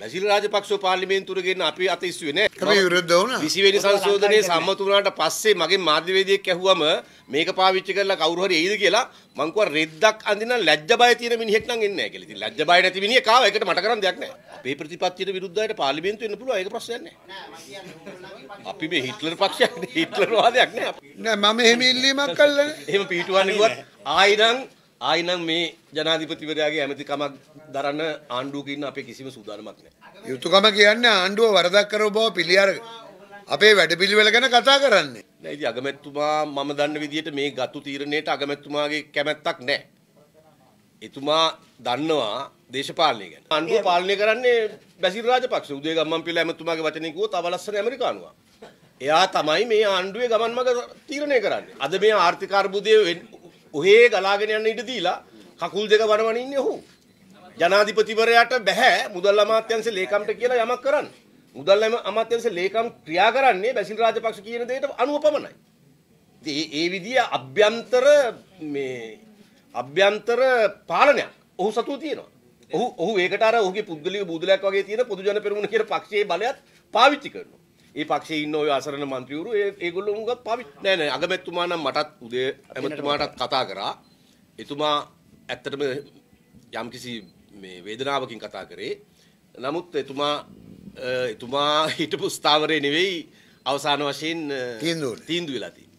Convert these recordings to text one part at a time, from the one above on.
බැසිල් රාජපක්ෂව පාර්ලිමේන්තුවට ගෙන අපි අත ඉස්සුවේ නෑ. අපි විරුද්ධ වුණා. 20 වෙනි සංශෝධනයේ සම්මත වුණාට පස්සේ මගෙන් මාධ්‍යවේදියෙක් ඇහුවම මේක පාවිච්චි කරලා කවුරු හරි එයිද කියලා මං කිව්වා රෙද්දක් අඳින ලැජ්ජ බය තියෙන මිනිහෙක් නම් එන්නේ නෑ කියලා. ඉතින් ලැජ්ජ බය නැති මිනිහ කාව එකට මට කරන්න දෙයක් නෑ. අපේ ප්‍රතිපත්තියට විරුද්ධයිට පාර්ලිමේන්තුව එන්න පුළුවන් ඒක ප්‍රශ්නයක් නෑ. අපි මේ හිට්ලර් පක්ෂයක් නේ හිට්ලර් වාදයක් නෑ. නෑ මම එහෙම ඉල්ලීමක් කළා නේ. එහෙම පිටුවන්නේ කිව්වත් ආයිනම් ආයි නම් මේ ජනාධිපතිවරයාගේ ඇමතිකමක් දරන ආණ්ඩුවක ඉන්න අපේ කිසිම සූදානමක් නැහැ. යුතුයකම කියන්නේ ආණ්ඩුව වරදක් කරව බව පිළිඅරගෙන අපේ වැඩපිළිවෙල ගැන කතා කරන්නේ. නෑ ඉතින් අගමැතිතුමා මම දන්න විදිහට මේ ගත්තු තීරණයට අගමැතිතුමාගේ කැමැත්තක් නැහැ. එතුමා දන්නවා දේශපාලනය ගැන. ආණ්ඩුව පාලනය කරන්නේ බැසිල් රාජපක්ෂ. උදේ ගම්මන් පිළ ඇමතිතුමාගේ වචනේ කිව්වොත් අවලස්සන ඇමරිකානුවා. එයා තමයි මේ ආණ්ඩුවේ ගමන් මඟ තීරණය කරන්නේ. අද මේ ආර්ථික අර්බුදයේ ඔහේ ගලාගෙන යන්න ඉඩ දීලා කකුල් දෙක වඩවන ඉන්නේ ඔහු. ජනාධිපතිවරයාට බෑ මුදල් අමාත්‍යංශ ලේකම්ට කියලා යමක් කරන්න. මුදල් අමාත්‍යංශ ලේකම් ක්‍රියා කරන්නේ බැසිල් රාජපක්ෂ කියන දෙයට අනුව පමණයි. ඉතින් ඒ විදිය අභ්‍යන්තර මේ අභ්‍යන්තර පාලනයක් ඔහු සතුව තියෙනවා. ඔහු ඔහු ඒකට අර ඔහුගේ පුද්ගලික බුදුලයක් වගේ තියෙන පොදු ජන පෙරමුණ කියන පක්ෂයේ බලයත් පාවිච්චි කරනවා. ඒ පක්ෂේ ඉන්න ඔය අසරණ മന്ത്രിවරු ඒ ඒගොල්ලෝ මුග පවි නෑ නෑ අගමැතිතුමා නම් මටත් උදේ ඇමතිතුමාටත් කතා කරා. එතුමා ඇත්තටම යම්කිසි මේ වේදනාවකින් කතා කරේ. නමුත් එතුමා එතුමා හිටපු ස්ථාවරේ නෙවෙයි අවසාන වශයෙන් තීන්දුව තීන්දුව වෙලා තියෙන්නේ.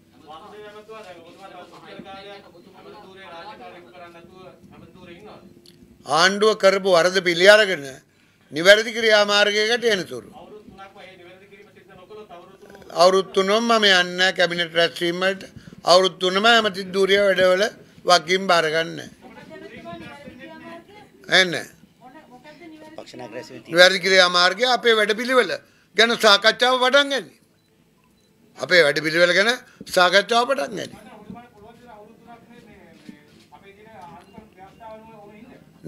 ආණ්ඩුව කරපු වරද පිළි අරගෙන නිවැරදි ක්‍රියාමාර්ගයකට එනතුරු අවුරුත් තුනම මම යන්න කැබිනට් රැස්වීමට අවුරුත් තුනම ඇමති දූරිය වැඩවල වකින් බාරගන්න. එන්න. නිවැරදි ක්‍රියා මාර්ගය අපේ වැඩපිළිවෙල ගැන සාකච්ඡාව පටන් ගන්න. අපේ වැඩපිළිවෙල ගැන සාකච්ඡාව පටන් ගන්න.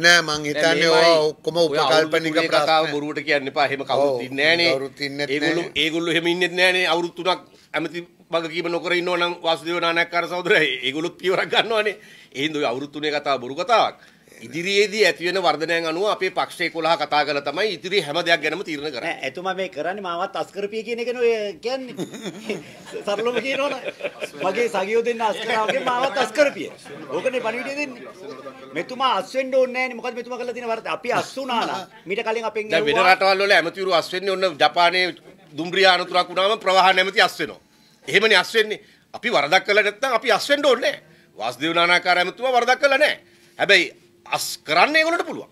නෑ මං හිතන්නේ ඔයා ඔක්කොම උපකල්පනික ප්‍රශ්න බොරුවට කියන්න එපා. එහෙම කවුරුත් ඉන්නේ නෑනේ. කවුරුත් ඉන්නේ නෑ. ඒගොල්ලෝ ඒගොල්ලෝ එහෙම ඉන්නේත් නෑනේ. අවුරුදු තුනක් ඇමති වගකීම නොකර ඉන්නවා නම් වාසුදේව නානක්කාර සහෝදරයා. ඒගොල්ලොත් පියවරක් ගන්නවානේ. ඒ හින්දා ඔය අවුරුදු තුනේ කතාව බොරු කතාවක්. ඉදිරියේදී ඇතිවෙන වර්ධනයන් අනුව අපේ පක්ෂය 11 කතා කරලා තමයි ඉදිරි හැම දෙයක් ගැනම තීරණ කරන්නේ. ඈ එතුමා මේ කරන්නේ මාවත් අස්කරපිය කියන එකනේ ඔය කියන්නේ. සරලව කියනවනේ. මගේ සගියෝ දෙන්න අස්කරාවගේ මාවත් අස්කරපිය. ඕකනේ පණිවිඩය දෙන්නේ. මෙතුමා අස් වෙන්න ඕනේ නෑනේ. මොකද මෙතුමා කරලා තියෙන වරද අපි අස් වුණා නම් මීට කලින් අපෙන් ඒවා දැන් වෙන රටවල් වල ඇමතිවරු අස් වෙන්නේ ඔන්න ජපානයේ දුම්රිය අනතුරක් වුණාම ප්‍රවාහ නැමැති අස් වෙනවා. එහෙමනේ අස් වෙන්නේ. අපි වරදක් කළා නැත්නම් අපි අස් වෙන්න ඕනේ නෑ. වාස්දේව නානාකාර ඇමතුමා වරදක් කළා නෑ. හැබැයි අස් කරන්න ඒගොල්ලන්ට පුළුවන්.